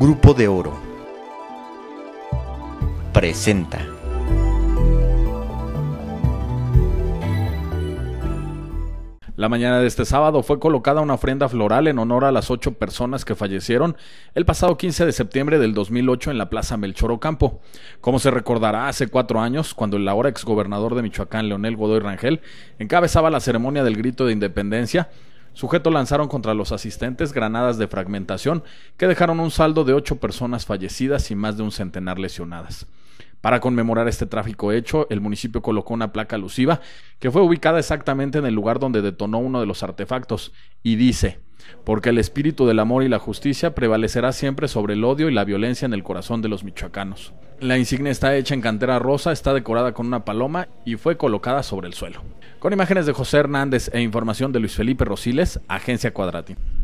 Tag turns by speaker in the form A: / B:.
A: Grupo de Oro presenta.
B: La mañana de este sábado fue colocada una ofrenda floral en honor a las ocho personas que fallecieron el pasado 15 de septiembre del 2008 en la Plaza Melchor Ocampo. Como se recordará, hace cuatro años, cuando el ahora exgobernador de Michoacán, Leonel Godoy Rangel, encabezaba la ceremonia del grito de independencia, Sujeto lanzaron contra los asistentes granadas de fragmentación que dejaron un saldo de ocho personas fallecidas y más de un centenar lesionadas. Para conmemorar este tráfico hecho, el municipio colocó una placa alusiva que fue ubicada exactamente en el lugar donde detonó uno de los artefactos y dice porque el espíritu del amor y la justicia prevalecerá siempre sobre el odio y la violencia en el corazón de los michoacanos. La insignia está hecha en cantera rosa, está decorada con una paloma y fue colocada sobre el suelo. Con imágenes de José Hernández e información de Luis Felipe Rosiles, Agencia Cuadratín.